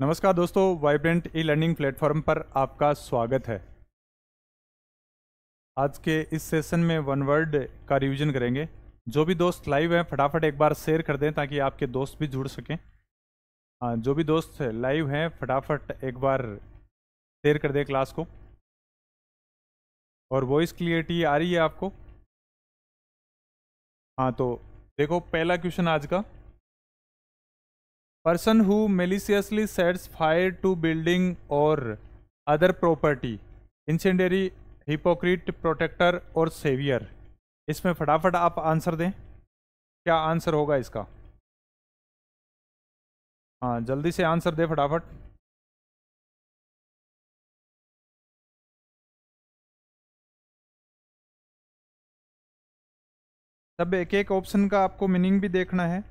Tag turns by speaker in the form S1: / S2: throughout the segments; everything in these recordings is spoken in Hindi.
S1: नमस्कार दोस्तों वाइब्रेंट ई लर्निंग प्लेटफॉर्म पर आपका स्वागत है
S2: आज के इस सेशन में वन वर्ड का रिवीजन करेंगे जो भी दोस्त लाइव हैं फटाफट एक बार शेयर कर दें ताकि आपके दोस्त भी जुड़ सकें हाँ जो भी दोस्त लाइव
S1: हैं फटाफट एक बार शेयर कर दें क्लास को और वॉइस क्लियरिटी आ रही है आपको हाँ तो
S2: देखो पहला क्वेश्चन आज का person who maliciously sets fire to building और other property incendiary hypocrite protector और सेवियर इसमें फटाफट आप आंसर दें क्या
S1: आंसर होगा इसका हाँ जल्दी से आंसर दे फटाफट सब एक एक ऑप्शन का आपको मीनिंग भी देखना है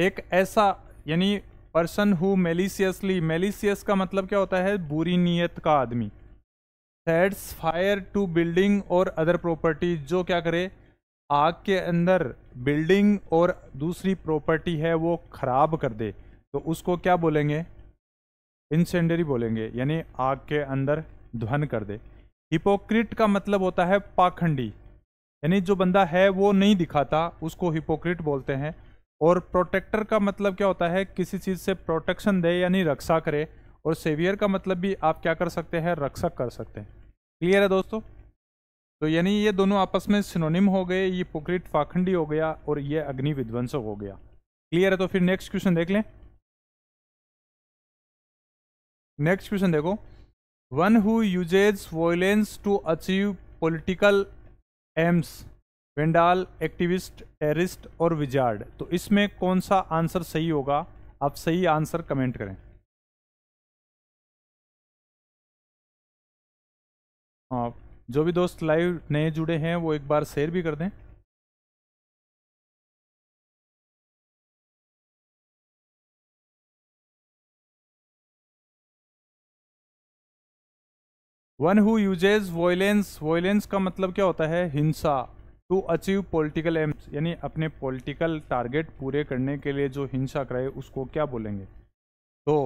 S1: एक ऐसा यानी पर्सन हु
S2: मेलिसियसली मेलिसियस का मतलब क्या होता है बुरी नीयत का आदमी सेट्स फायर टू बिल्डिंग और अदर प्रॉपर्टी जो क्या करे आग के अंदर बिल्डिंग और दूसरी प्रॉपर्टी है वो खराब कर दे तो उसको क्या बोलेंगे इंसेंडरी बोलेंगे यानी आग के अंदर ध्वन कर दे हिपोक्रिट का मतलब होता है पाखंडी यानी जो बंदा है वो नहीं दिखाता उसको हिपोक्रिट बोलते हैं और प्रोटेक्टर का मतलब क्या होता है किसी चीज़ से प्रोटेक्शन दे यानी रक्षा करे और सेवियर का मतलब भी आप क्या कर सकते हैं रक्षक कर सकते हैं क्लियर है दोस्तों तो यानी ये दोनों आपस में सिनोनिम हो गए ये पुकृत फाखंडी हो गया और ये अग्नि विध्वंसक हो गया क्लियर है तो फिर नेक्स्ट क्वेश्चन देख लें नेक्स्ट क्वेश्चन देखो one who uses violence to achieve political aims vandal activist terrorist
S1: और विजार्ड तो इसमें कौन सा आंसर सही होगा आप सही आंसर कमेंट करें हाँ जो भी दोस्त लाइव नए जुड़े हैं वो एक बार शेयर भी कर दें one who uses
S2: violence violence का मतलब क्या होता है हिंसा टू अचीव पॉलिटिकल एम्स यानी अपने पॉलिटिकल टारगेट पूरे करने के लिए जो हिंसा कराए उसको क्या बोलेंगे तो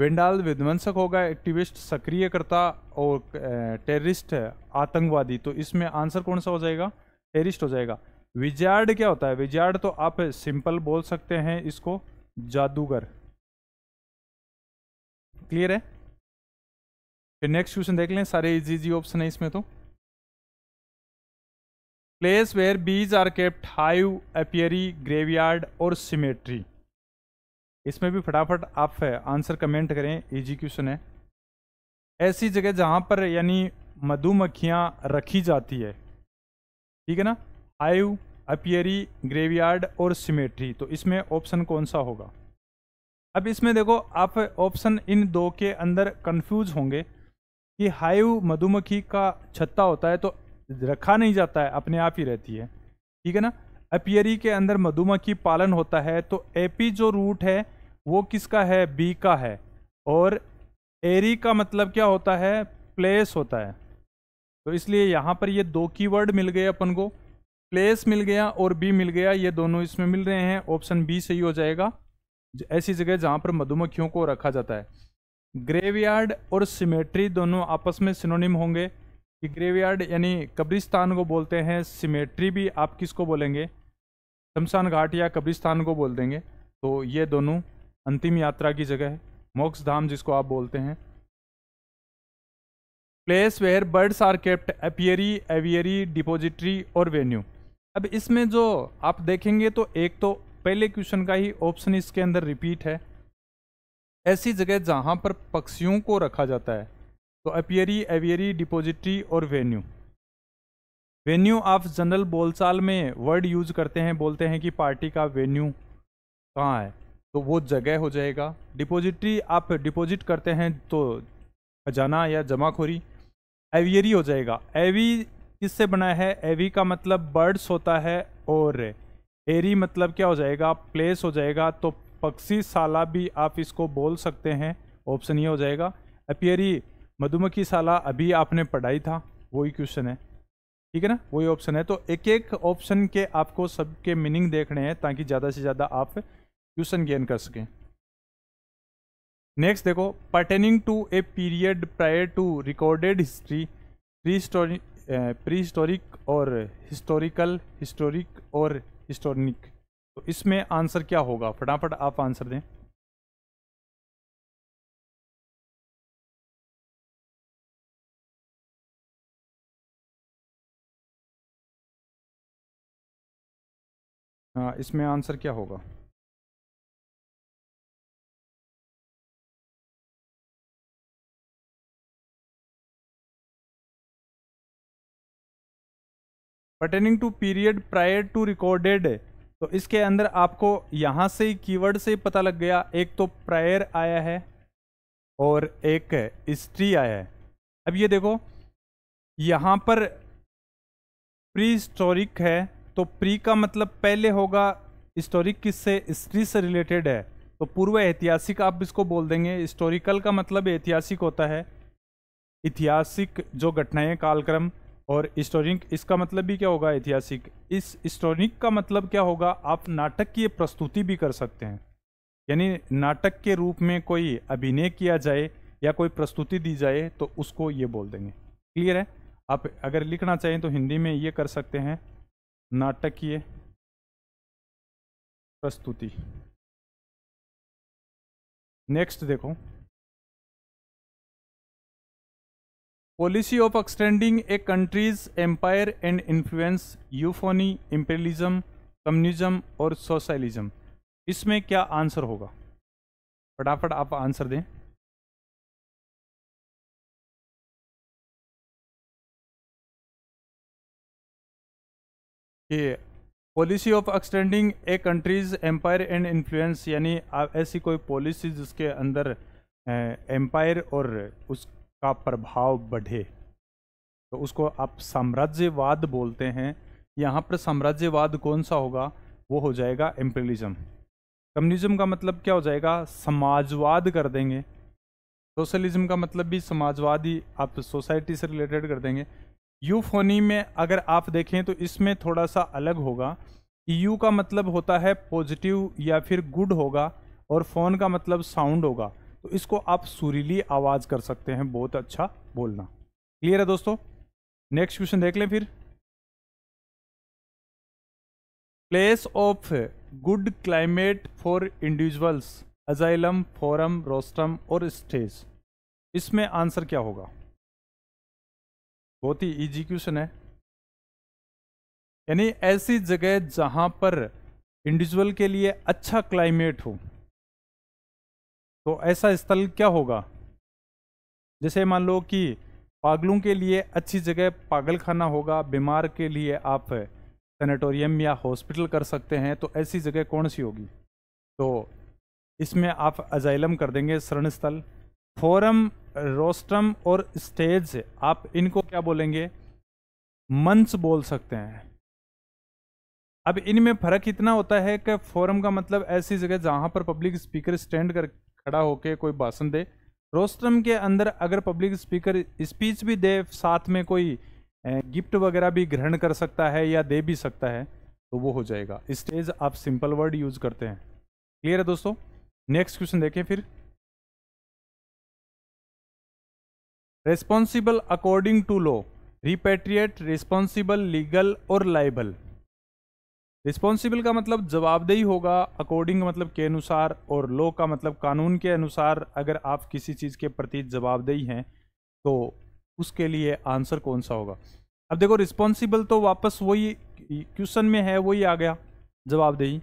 S2: वेंडाल विध्वंसक होगा एक्टिविस्ट सक्रियकर्ता और टेररिस्ट है आतंकवादी तो इसमें आंसर कौन सा हो जाएगा टेररिस्ट हो जाएगा विजार्ड क्या होता है विजार्ड तो आप सिंपल बोल सकते हैं इसको जादूगर
S1: क्लियर है फिर नेक्स्ट क्वेश्चन देख लें सारे इजी इजी ऑप्शन है इसमें तो place where bees are kept hive
S2: apiary graveyard और cemetery इसमें भी फटाफट आप आंसर कमेंट करें इजी क्वेश्चन है ऐसी जगह जहाँ पर यानी मधुमक्खियाँ रखी जाती है ठीक है ना हाइव अपियरी ग्रेवयार्ड और सिमेट्री तो इसमें ऑप्शन कौन सा होगा अब इसमें देखो आप ऑप्शन इन दो के अंदर कंफ्यूज होंगे कि हाइव मधुमक्खी का छत्ता होता है तो रखा नहीं जाता है अपने आप ही रहती है ठीक है ना अपियरी के अंदर मधुमक्खी पालन होता है तो एपी जो रूट है वो किसका है बी का है और एरी का मतलब क्या होता है प्लेस होता है तो इसलिए यहाँ पर ये दो कीवर्ड मिल गए अपन को प्लेस मिल गया और बी मिल गया ये दोनों इसमें मिल रहे हैं ऑप्शन बी सही हो जाएगा ऐसी जगह जहाँ पर मधुमक्खियों को रखा जाता है ग्रेवयार्ड और सिमेट्री दोनों आपस में सिनोनिम होंगे कि ग्रेवयार्ड यानी कब्रिस्तान को बोलते हैं सिमेट्री भी आप किसको बोलेंगे शमशान घाट या कब्रिस्तान को बोल देंगे तो ये दोनों अंतिम यात्रा की जगह है मोक्ष धाम जिसको आप बोलते हैं place where birds are kept apiary aviary depository और वेन्यू अब इसमें जो आप देखेंगे तो एक तो पहले क्वेश्चन का ही ऑप्शन इसके अंदर रिपीट है ऐसी जगह जहाँ पर पक्षियों को रखा जाता है तो अपियरी एवियरी डिपोजिटरी और वेन्यू वेन्यू आप जनरल बोलचाल में वर्ड यूज करते हैं बोलते हैं कि पार्टी का वेन्यू कहाँ है तो वो जगह हो जाएगा डिपोजिटरी आप डिपोजिट करते हैं तो खजाना या जमाखोरी एवियरी हो जाएगा एवी किससे बना है एवी का मतलब बर्ड्स होता है और एरी मतलब क्या हो जाएगा प्लेस हो जाएगा तो पक्षी साला भी आप इसको बोल सकते हैं ऑप्शन ये हो जाएगा अपियरी मधुमक्खी साला अभी आपने पढ़ाई था वही क्वेश्चन है ठीक है ना वही ऑप्शन है तो एक एक ऑप्शन के आपको सबके मीनिंग देखने हैं ताकि ज़्यादा से ज़्यादा आप क्वेश्चन गेन कर सकें नेक्स्ट देखो pertaining to a period prior to recorded history pre prehistoric और हिस्टोरिकल हिस्टोरिक और हिस्टोरिक
S1: तो इसमें आंसर क्या होगा फटाफट आप आंसर दें हाँ, इसमें आंसर क्या होगा pertaining to period prior to recorded
S2: तो इसके अंदर आपको यहां से ही कीवर्ड से ही पता लग गया एक तो प्रायर आया है और एक हिस्ट्री आया है अब ये देखो यहां पर प्री हिस्टोरिक है तो प्री का मतलब पहले होगा हिस्टोरिक किससे हिस्ट्री से रिलेटेड है तो पूर्व ऐतिहासिक आप इसको बोल देंगे हिस्टोरिकल का मतलब ऐतिहासिक होता है ऐतिहासिक जो घटनाएं कालक्रम और हिस्टोरिक इसका मतलब भी क्या होगा ऐतिहासिक इस हिस्टोरिक का मतलब क्या होगा आप नाटक की प्रस्तुति भी कर सकते हैं यानी नाटक के रूप में कोई अभिनय किया जाए या कोई प्रस्तुति दी जाए तो उसको ये बोल देंगे क्लियर है
S1: आप अगर लिखना चाहें तो हिंदी में ये कर सकते हैं नाटकीय प्रस्तुति नेक्स्ट देखो policy of extending a
S2: country's empire and influence euphony imperialism communism
S1: और सोशलिज्म इसमें क्या आंसर होगा फटाफट आप आंसर दें कि policy of extending
S2: a country's empire and influence यानी ऐसी कोई पॉलिसी जिसके अंदर एम्पायर और उसका प्रभाव बढ़े तो उसको आप साम्राज्यवाद बोलते हैं यहाँ पर साम्राज्यवाद कौन सा होगा वो हो जाएगा एम्पेलिज्म कम्युनिज्म का मतलब क्या हो जाएगा समाजवाद कर देंगे सोशलिज्म का मतलब भी समाजवाद ही आप सोसाइटी से रिलेटेड कर देंगे यूफोनी में अगर आप देखें तो इसमें थोड़ा सा अलग होगा यू का मतलब होता है पॉजिटिव या फिर गुड होगा और फोन का मतलब साउंड होगा तो इसको आप सुरीली आवाज़ कर सकते हैं बहुत अच्छा बोलना क्लियर है दोस्तों नेक्स्ट क्वेश्चन देख लें फिर place of good climate for individuals asylum forum rostrum और स्टेज इसमें आंसर क्या होगा बहुत ही इजी क्वेश्चन है यानी ऐसी जगह जहां पर इंडिविजुअल के लिए अच्छा क्लाइमेट हो तो ऐसा स्थल क्या होगा जैसे मान लो कि पागलों के लिए अच्छी जगह पागल खाना होगा बीमार के लिए आप सेनेटोरियम या हॉस्पिटल कर सकते हैं तो ऐसी जगह कौन सी होगी तो इसमें आप अजाइलम कर देंगे शरण स्थल फोरम रोस्ट्रम और स्टेज आप इनको क्या बोलेंगे मंच बोल सकते हैं अब इनमें फ़र्क इतना होता है कि फोरम का मतलब ऐसी जगह जहां पर पब्लिक स्पीकर स्टैंड कर खड़ा होकर कोई भाषण दे रोस्ट्रम के अंदर अगर पब्लिक स्पीकर स्पीच भी दे साथ में कोई गिफ्ट वगैरह भी ग्रहण कर सकता है या दे भी सकता है तो वो हो जाएगा स्टेज आप सिंपल वर्ड यूज़ करते हैं क्लियर है दोस्तों नेक्स्ट क्वेश्चन देखें फिर responsible according to law repatriate responsible legal और लाइबल रिस्पॉन्सिबल का मतलब जवाबदेही होगा अकॉर्डिंग मतलब के अनुसार और लॉ का मतलब कानून के अनुसार अगर आप किसी चीज़ के प्रति जवाबदेही हैं तो उसके लिए आंसर कौन सा होगा अब देखो रिस्पॉन्सिबल तो वापस वही क्वेश्चन में है वही आ गया जवाबदेही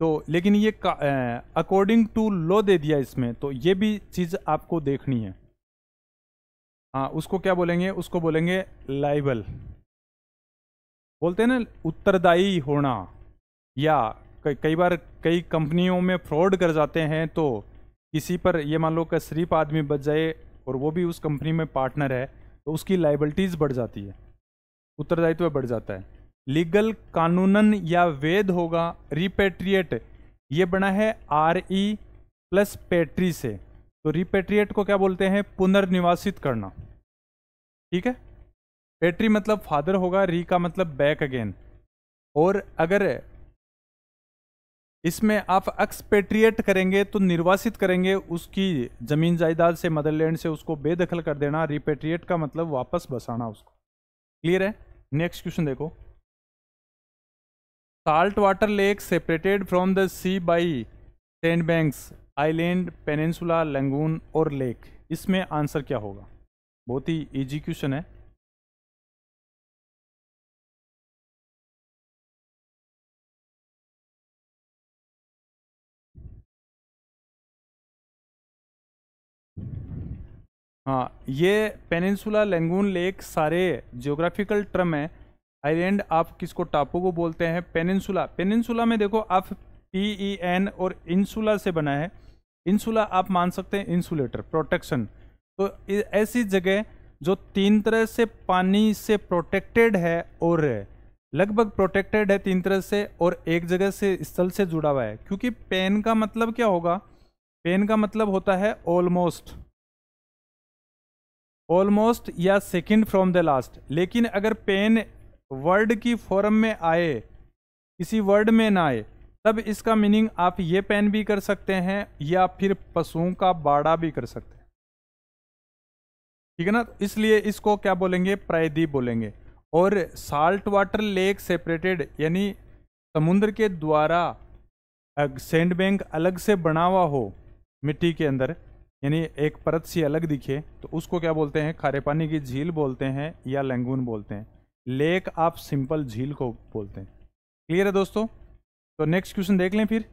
S2: तो लेकिन ये अकॉर्डिंग टू लॉ दे दिया इसमें तो ये भी चीज़ आपको देखनी है हाँ उसको क्या बोलेंगे उसको बोलेंगे लाइबल बोलते हैं ना उत्तरदायी होना या कई बार कई कंपनियों में फ्रॉड कर जाते हैं तो किसी पर ये मान लो कि शरीफ आदमी बच जाए और वो भी उस कंपनी में पार्टनर है तो उसकी लाइबिलिटीज़ बढ़ जाती है उत्तरदायित्व बढ़ जाता है लीगल कानूनन या वेद होगा रिपेट्रिएट ये बना है आर ई प्लस पेट्री से तो रिपेट्रिएट को क्या बोलते हैं पुनर्निवासित करना ठीक है पेट्री मतलब फादर होगा री का मतलब बैक अगेन और अगर इसमें आप एक्सपेट्रिएट करेंगे तो निर्वासित करेंगे उसकी ज़मीन जायदाद से मदरलैंड से उसको बेदखल कर देना रिपेट्रिएट का मतलब वापस बसाना उसको क्लियर है नेक्स्ट क्वेश्चन देखो salt water lake separated from the sea by sand banks island peninsula
S1: lagoon और लेक इसमें आंसर क्या होगा बहुत ही ईजी क्वेश्चन है हाँ ये पेनिनसुला लंगून लेक सारे
S2: जियोग्राफिकल टर्म है आइलैंड आप किसको टापू को बोलते हैं पेनिनसुला पेनिनसुला में देखो आप पी ई एन और इंसुला से बना है इंसुला आप मान सकते हैं इंसुलेटर प्रोटेक्शन तो ऐसी जगह जो तीन तरह से पानी से प्रोटेक्टेड है और लगभग प्रोटेक्टेड है तीन तरह से और एक जगह से स्थल से जुड़ा हुआ है क्योंकि पेन का मतलब क्या होगा पेन का मतलब होता है ऑलमोस्ट ऑलमोस्ट या सेकंड फ्रॉम द लास्ट लेकिन अगर पेन वर्ड की फॉर्म में आए किसी वर्ड में ना आए तब इसका मीनिंग आप ये पेन भी कर सकते हैं या फिर पशुओं का बाड़ा भी कर सकते हैं ठीक है ना तो इसलिए इसको क्या बोलेंगे प्रायदीप बोलेंगे और साल्ट वाटर लेक सेपरेटेड यानी समुद्र के द्वारा सेंड बैंक अलग से बना हुआ हो मिट्टी के अंदर यानी एक परत सी अलग दिखे तो उसको क्या बोलते हैं खारे पानी की झील बोलते हैं या लैंगून बोलते हैं लेक आप सिंपल झील को बोलते हैं क्लियर है दोस्तों
S1: तो नेक्स्ट क्वेश्चन देख लें फिर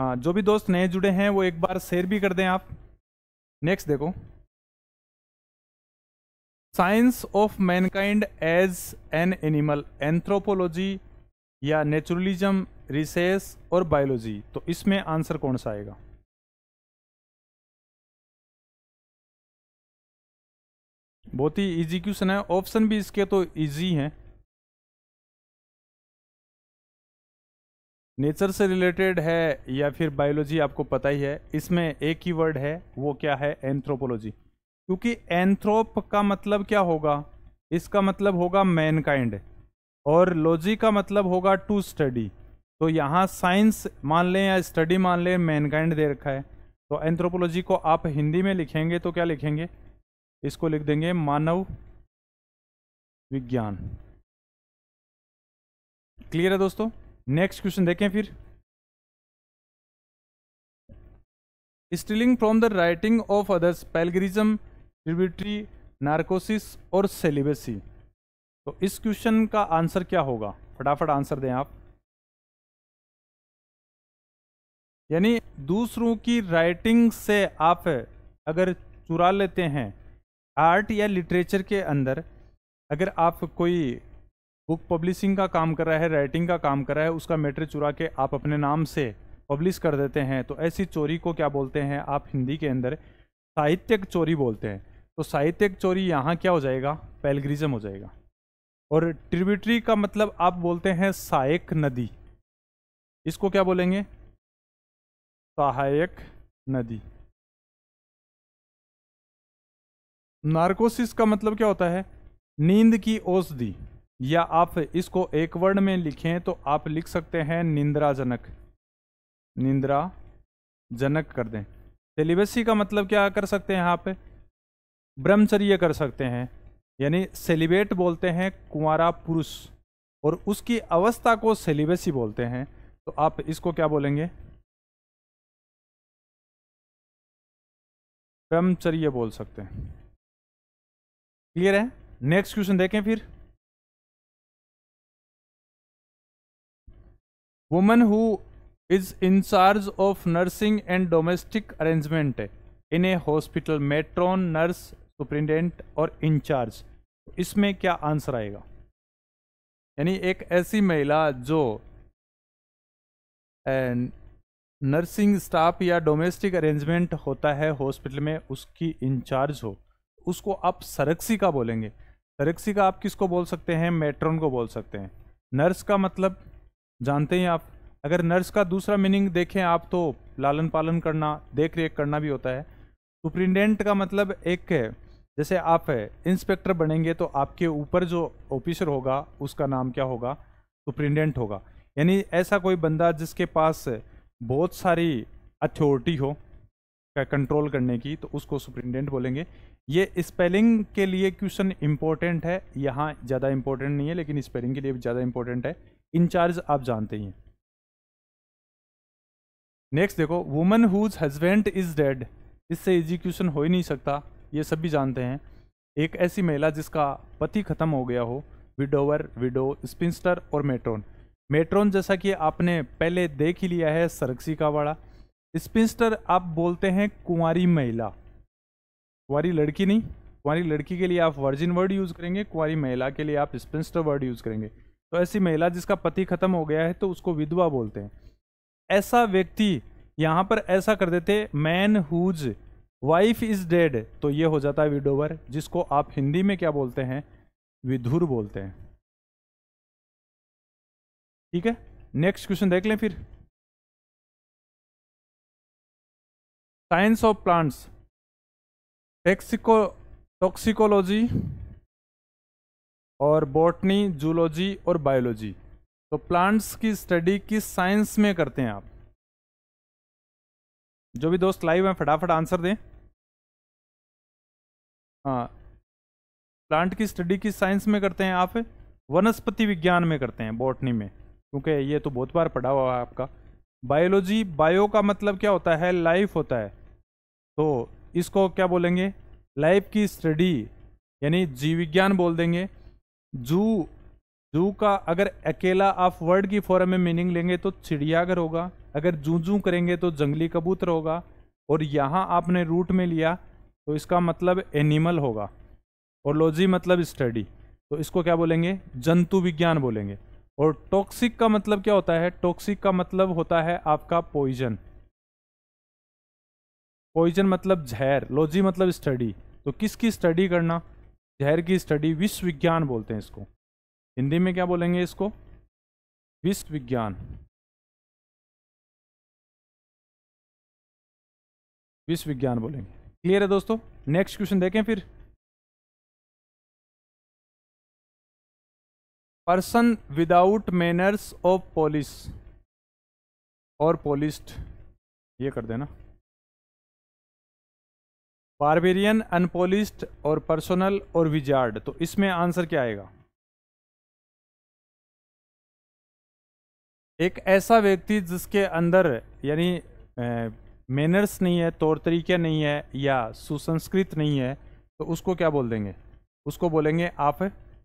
S1: हाँ जो भी दोस्त नए जुड़े हैं वो एक बार शेयर भी कर दें आप नेक्स्ट देखो
S2: science of mankind as an animal anthropology
S1: या नेचुरलिज्म रिसेस और बायोलॉजी तो इसमें आंसर कौन सा आएगा बहुत ही इजी क्वेश्चन है ऑप्शन भी इसके तो इजी हैं
S2: नेचर से रिलेटेड है या फिर बायोलॉजी आपको पता ही है इसमें एक ही वर्ड है वो क्या है एंथ्रोपोलॉजी क्योंकि एंथ्रोप का मतलब क्या होगा इसका मतलब होगा मैनकाइंड और लॉजी का मतलब होगा टू स्टडी तो यहाँ साइंस मान लें या स्टडी मान लें मैनकाइंड दे रखा है तो एंथ्रोपोलॉजी को आप हिंदी में लिखेंगे तो क्या लिखेंगे इसको लिख देंगे मानव
S1: विज्ञान क्लियर है दोस्तों नेक्स्ट क्वेश्चन देखें फिर
S2: stealing from the writing of others plagiarism tributary narcosis और सेलिबेसी तो इस क्वेश्चन का आंसर क्या होगा फटाफट आंसर दें आप यानी दूसरों की राइटिंग से आप अगर चुरा लेते हैं आर्ट या लिटरेचर के अंदर अगर आप कोई बुक पब्लिशिंग का काम कर रहा है राइटिंग का काम कर रहा है उसका मैटर चुरा के आप अपने नाम से पब्लिश कर देते हैं तो ऐसी चोरी को क्या बोलते हैं आप हिंदी के अंदर साहित्यक चोरी बोलते हैं तो साहित्यक चोरी यहाँ क्या हो जाएगा पैलग्रिजम हो जाएगा और ट्रिब्यूटरी का मतलब आप बोलते हैं सहायक
S1: नदी इसको क्या बोलेंगे सहायक नदी नार्कोसिस का मतलब क्या
S2: होता है नींद की औषधि या आप इसको एक वर्ड में लिखें तो आप लिख सकते हैं निंद्राजनक निंद्रा जनक कर दें सेलिबेसी का मतलब क्या कर सकते हैं यहाँ पे ब्रह्मचर्य कर सकते हैं यानी सेलिबेट बोलते हैं कुंवरा पुरुष और उसकी अवस्था को
S1: सेलिबेसी बोलते हैं तो आप इसको क्या बोलेंगे ब्रह्मचर्य बोल सकते हैं क्लियर है नेक्स्ट क्वेश्चन देखें फिर woman who is in charge of nursing and domestic
S2: arrangement in a hospital matron nurse superintendent और इंचार्ज इसमें क्या आंसर आएगा यानी एक ऐसी महिला जो नर्सिंग स्टाफ या डोमेस्टिक अरेंजमेंट होता है हॉस्पिटल में उसकी इंचार्ज हो उसको आप सरक्सी का बोलेंगे सरक्सी का आप किसको बोल सकते हैं मेट्रॉन को बोल सकते हैं नर्स का मतलब जानते हैं आप अगर नर्स का दूसरा मीनिंग देखें आप तो लालन पालन करना देख रेख करना भी होता है सुप्रिंटेंडेंट का मतलब एक है जैसे आप है इंस्पेक्टर बनेंगे तो आपके ऊपर जो ऑफिसर होगा उसका नाम क्या होगा सुप्रिंटेंडेंट होगा यानी ऐसा कोई बंदा जिसके पास बहुत सारी अथॉरिटी हो कंट्रोल करने की तो उसको सुप्रिंटेंडेंट बोलेंगे ये स्पेलिंग के लिए क्वेश्चन इंपॉर्टेंट है यहाँ ज़्यादा इंपॉर्टेंट नहीं है लेकिन स्पेलिंग के लिए भी ज़्यादा इंपॉर्टेंट है इंचार्ज आप जानते ही हैं नेक्स्ट देखो woman whose husband is dead इससे एग्जीक्यूशन हो ही नहीं सकता ये सब भी जानते हैं एक ऐसी महिला जिसका पति खत्म हो गया हो विडोवर विडो स्पिंस्टर और मेट्रोन मेट्रोन जैसा कि आपने पहले देख ही लिया है सरक्सी का वाड़ा स्पिंस्टर आप बोलते हैं कुंवारी महिला कुंवारी लड़की नहीं कुंवारी लड़की के लिए आप वर्जिन वर्ड यूज़ करेंगे कुंवारी महिला के लिए आप स्पिंस्टर वर्ड यूज़ करेंगे तो ऐसी महिला जिसका पति खत्म हो गया है तो उसको विधवा बोलते हैं ऐसा व्यक्ति यहाँ पर ऐसा कर देते man whose wife is dead तो ये हो जाता है विडोवर जिसको आप हिंदी में क्या
S1: बोलते हैं विधुर बोलते हैं ठीक है नेक्स्ट क्वेश्चन देख लें फिर साइंस ऑफ प्लांट्स टेक्सिको टॉक्सिकोलॉजी
S2: और बॉटनी जूलॉजी और बायोलॉजी तो प्लांट्स
S1: की स्टडी किस साइंस में करते हैं आप जो भी दोस्त लाइव हैं फटाफट आंसर दें हाँ
S2: प्लांट की स्टडी किस साइंस में करते हैं आप वनस्पति विज्ञान में करते हैं बॉटनी में क्योंकि ये तो बहुत बार पढ़ा हुआ है आपका बायोलॉजी बायो का मतलब क्या होता है लाइफ होता है तो इसको क्या बोलेंगे लाइफ की स्टडी यानी जीव विज्ञान बोल देंगे जू जू का अगर अकेला आप वर्ड की फॉर्म में मीनिंग लेंगे तो चिड़ियाघर होगा अगर जू जू करेंगे तो जंगली कबूतर होगा और यहाँ आपने रूट में लिया तो इसका मतलब एनिमल होगा और लॉजी मतलब स्टडी तो इसको क्या बोलेंगे जंतु विज्ञान बोलेंगे और टॉक्सिक का मतलब क्या होता है टॉक्सिक का मतलब होता है आपका पॉइजन पॉइजन मतलब जहर लॉजी मतलब स्टडी तो किसकी स्टडी करना जहर
S1: की स्टडी विश्व विज्ञान बोलते हैं इसको हिंदी में क्या बोलेंगे इसको विश्व विज्ञान विश्व विज्ञान बोलेंगे क्लियर है दोस्तों नेक्स्ट क्वेश्चन देखें फिर person without manners of polish और पॉलिस्ट ये कर देना बारबेरियन अनपोलिस्ड और पर्सनल और विजार्ड तो इसमें आंसर क्या आएगा
S2: एक ऐसा व्यक्ति जिसके अंदर यानी मैनर्स नहीं है तौर तरीके नहीं है या सुसंस्कृत नहीं है तो उसको क्या बोल देंगे उसको बोलेंगे आप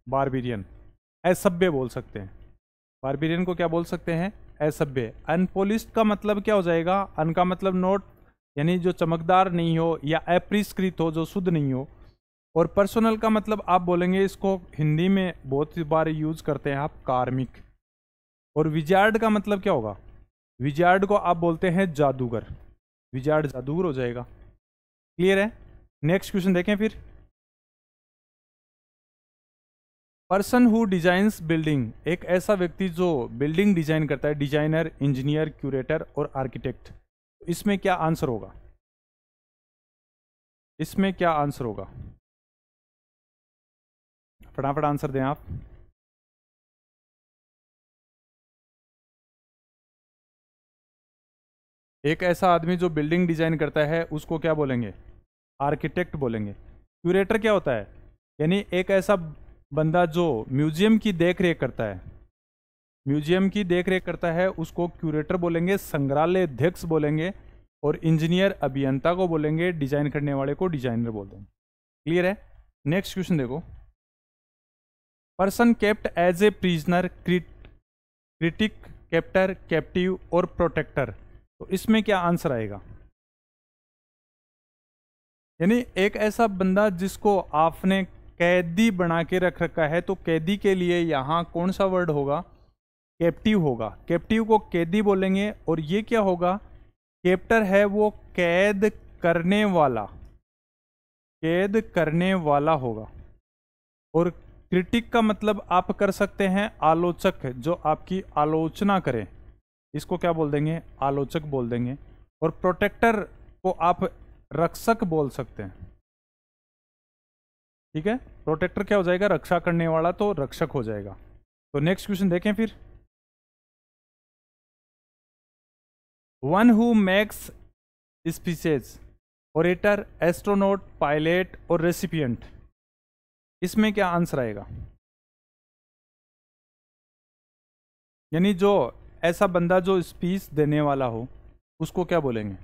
S2: बारबेरियन असभ्य बोल सकते हैं बारबेरियन को क्या बोल सकते हैं असभ्य अनपोलिस्ड का मतलब क्या हो जाएगा अन का मतलब नोट यानी जो चमकदार नहीं हो या अप्रिष्कृत हो जो शुद्ध नहीं हो और पर्सनल का मतलब आप बोलेंगे इसको हिंदी में बहुत बार यूज़ करते हैं आप कार्मिक और विजार्ड का मतलब क्या होगा विजार्ड को आप बोलते हैं जादूगर विजार्ड जादूगर हो जाएगा क्लियर है नेक्स्ट क्वेश्चन देखें फिर पर्सन हु डिजाइंस बिल्डिंग एक ऐसा व्यक्ति जो बिल्डिंग डिजाइन करता है डिजाइनर इंजीनियर क्यूरेटर और आर्किटेक्ट इसमें क्या आंसर होगा
S1: इसमें क्या आंसर होगा फटाफट आंसर दें आप एक ऐसा आदमी जो बिल्डिंग डिजाइन करता
S2: है उसको क्या बोलेंगे आर्किटेक्ट बोलेंगे क्यूरेटर क्या होता है यानी एक ऐसा बंदा जो म्यूजियम की देख रेख करता है म्यूजियम की देखरेख करता है उसको क्यूरेटर बोलेंगे संग्रहालय अध्यक्ष बोलेंगे और इंजीनियर अभियंता को बोलेंगे डिजाइन करने वाले को डिजाइनर बोल देंगे क्लियर है नेक्स्ट क्वेश्चन देखो person kept as a prisoner critic captor captive और प्रोटेक्टर तो इसमें क्या आंसर आएगा यानी एक ऐसा बंदा जिसको आपने कैदी बना के रख रखा है तो कैदी के लिए यहां कौन सा वर्ड होगा कैप्टिव होगा कैप्टिव को कैदी बोलेंगे और ये क्या होगा कैप्टर है वो कैद करने वाला कैद करने वाला होगा और क्रिटिक का मतलब आप कर सकते हैं आलोचक जो आपकी आलोचना करें इसको क्या बोल देंगे आलोचक बोल देंगे और प्रोटेक्टर को आप रक्षक बोल सकते हैं ठीक है प्रोटेक्टर क्या हो जाएगा रक्षा करने वाला तो रक्षक हो जाएगा तो नेक्स्ट क्वेश्चन देखें फिर
S1: one who makes speeches orator astronaut pilot और रेसिपियंट इसमें क्या आंसर आएगा यानी जो ऐसा बंदा जो स्पीच देने वाला हो उसको क्या बोलेंगे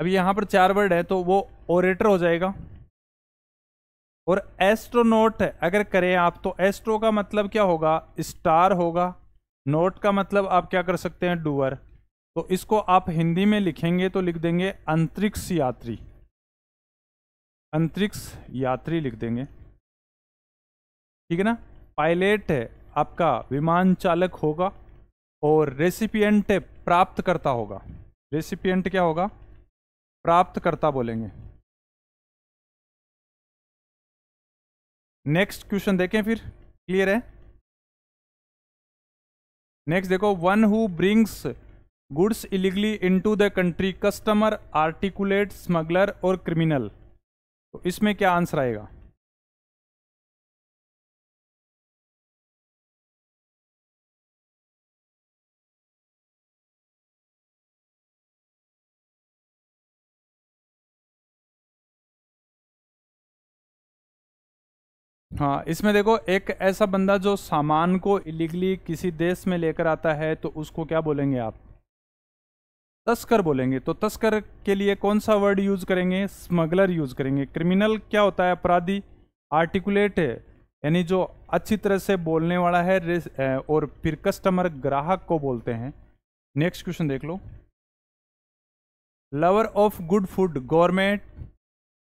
S2: अभी यहाँ पर चार वर्ड है तो वो ओरेटर हो जाएगा और एस्ट्रोनोट अगर करें आप तो एस्ट्रो का मतलब क्या होगा स्टार होगा नोट का मतलब आप क्या कर सकते हैं डूअर तो इसको आप हिंदी में लिखेंगे तो लिख देंगे अंतरिक्ष यात्री अंतरिक्ष यात्री लिख देंगे ठीक है ना पायलट है आपका विमान चालक होगा और रेसिपियंट प्राप्त करता होगा रेसिपियंट क्या
S1: होगा प्राप्त करता बोलेंगे नेक्स्ट क्वेश्चन देखें फिर क्लियर है
S2: नेक्स्ट देखो one who brings goods illegally into the country
S1: customer articulate smuggler और क्रिमिनल तो इसमें क्या आंसर आएगा हाँ इसमें देखो एक ऐसा बंदा जो सामान को इलीगली किसी
S2: देश में लेकर आता है तो उसको क्या बोलेंगे आप तस्कर बोलेंगे तो तस्कर के लिए कौन सा वर्ड यूज करेंगे स्मगलर यूज करेंगे क्रिमिनल क्या होता है अपराधी आर्टिकुलेट है यानी जो अच्छी तरह से बोलने वाला है और फिर कस्टमर ग्राहक को बोलते हैं नेक्स्ट क्वेश्चन देख लो lover of good food government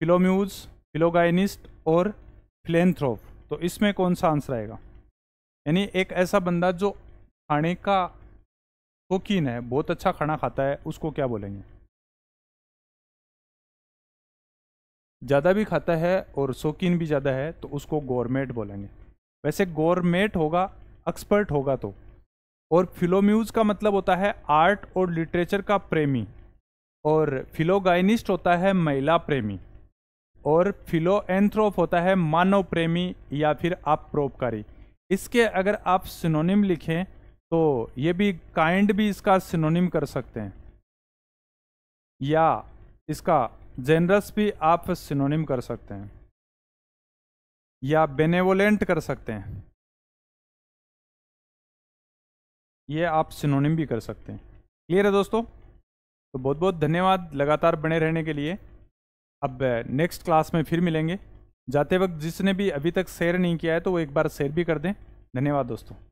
S2: philomuse philogynist और प्लेनथ्रोप तो इसमें कौन सा आंसर आएगा यानी एक ऐसा बंदा जो खाने का शौकीन है बहुत अच्छा खाना खाता है उसको क्या बोलेंगे ज़्यादा भी खाता है और शौकीन भी ज़्यादा है तो उसको गोरमेट बोलेंगे वैसे गोरमेट होगा एक्सपर्ट होगा तो और फिलोम्यूज़ का मतलब होता है आर्ट और लिटरेचर का प्रेमी और फिलोगाइनिस्ट होता है महिला प्रेमी और फिलो एंथ्रोप होता है मानव प्रेमी या फिर आप प्रोपकारी इसके अगर आप सिनोनिम लिखें तो ये भी काइंड भी इसका सिनोनिम कर सकते हैं या इसका जेनरस भी आप सिनोनिम कर सकते हैं
S1: या बेनेवोलेंट कर सकते हैं ये आप सिनोनिम भी कर सकते हैं क्लियर है दोस्तों तो बहुत बहुत
S2: धन्यवाद लगातार बने रहने के लिए अब नेक्स्ट क्लास में फिर मिलेंगे जाते
S1: वक्त जिसने भी अभी तक शेयर नहीं किया है तो वो एक बार शेयर भी कर दें धन्यवाद दोस्तों